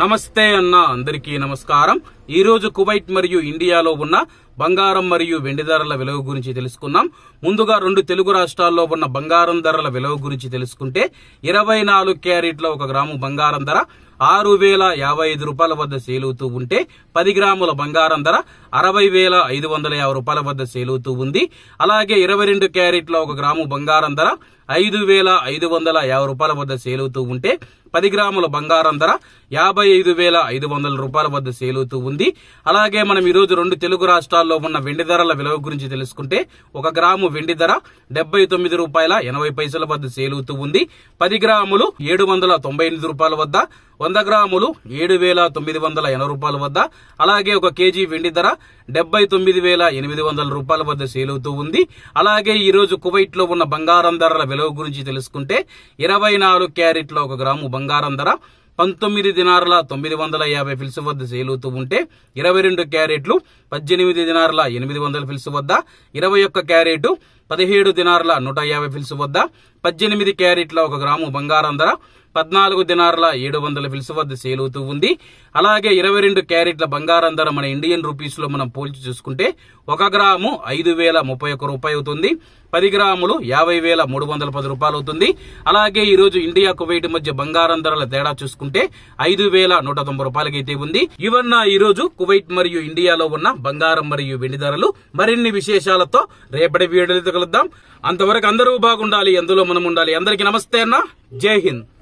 నమస్తే అన్న అందరికీ నమస్కారం ఈ రోజు కువైట్ మరియు ఇండియాలో ఉన్న బంగారం మరియు వెండి ధరల విలువ గురించి తెలుసుకున్నాం ముందుగా రెండు తెలుగు రాష్ట్రాల్లో ఉన్న బంగారం ధరల విలువ గురించి తెలుసుకుంటే ఇరవై నాలుగు క్యారెట్ల ఒక గ్రాము బంగారం ధర ఆరు వేల యాభై ఐదు రూపాయల వద్ద సేలుతూ ఉంటే పది గ్రాముల బంగారం ధర అరవై వేల ఐదు వందల యాభై రూపాయల వద్ద సేలుతూ ఉంది అలాగే ఇరవై రెండు క్యారెట్ల ఒక గ్రాము బంగారం ధర ఐదు వేల ఐదు వందల యాభై రూపాయల వద్ద సేల్ అవుతూ ఉంటే పది గ్రాముల బంగారం ధర యాభై ఐదు వేల ఐదు వందల రూపాయల వద్ద సేల్ అవుతూ ఉంది అలాగే మనం ఈరోజు రెండు తెలుగు రాష్ట్రాల్లో ఉన్న వెండి ధరల విలువ గురించి తెలుసుకుంటే ఒక గ్రాము వెండి ధర డెబ్బై తొమ్మిది రూపాయల ఎనభై పైసల వద్ద సేల్ అవుతూ ఉంది పది గ్రాములు ఏడు వందల తొంభై ఎనిమిది రూపాయల వద్ద వంద గ్రాములు ఏడు వేల తొమ్మిది వందల ఎనభై రూపాయల వద్ద అలాగే ఒక కేజీ వెండి ధర డెబ్బై తొమ్మిది వేల ఎనిమిది వందల రూపాయల వద్ద సేల్ అవుతూ ఉంది అలాగే ఈరోజు కువైట్లో ఉన్న బంగారం ధరల విలువ గురించి తెలుసుకుంటే ఇరవై నాలుగు క్యారెట్ల ఒక గ్రాము బంగారం ధర పంతొమ్మిది దినారుల తొమ్మిది వందల యాభై ఫిల్స్ వద్ద సేలుతూ ఉంటే ఇరవై రెండు క్యారెట్లు పద్దెనిమిది దినారుల ఎనిమిది వందల ఫిల్స్ వద్ద ఇరవై ఒక్క క్యారెట్ పదిహేడు దినారుల నూట యాభై ఫిల్స్ వద్ద పద్దెనిమిది క్యారెట్ల ఒక గ్రాము బంగారం ధర పద్నాలుగు దినార్ల ఏడు వందల విలుసు వద్ద సేల్ అవుతూ ఉంది అలాగే ఇరవై రెండు క్యారెట్ల బంగారం ధర మన ఇండియన్ రూపీస్ లో మనం పోల్చి చూసుకుంటే ఒక గ్రాము ఐదు వేల ముప్పై ఒక రూపాయి అవుతుంది పది గ్రాములు యాభై వేల మూడు వందల పది రూపాయలు అవుతుంది అలాగే ఈ రోజు ఇండియా కువైట్ మధ్య బంగారం ధరల తేడా చూసుకుంటే ఐదు వేల నూట తొంభై రూపాయలకైతే ఉంది ఇవన్న ఈ రోజు కువైట్ మరియు ఇండియాలో ఉన్న బంగారం మరియు వెండి ధరలు మరిన్ని విశేషాలతో రేపటి వీడియోలతో కలుద్దాం అంతవరకు అందరూ బాగుండాలి అందులో మనం ఉండాలి అందరికీ నమస్తే అన్న జై హింద్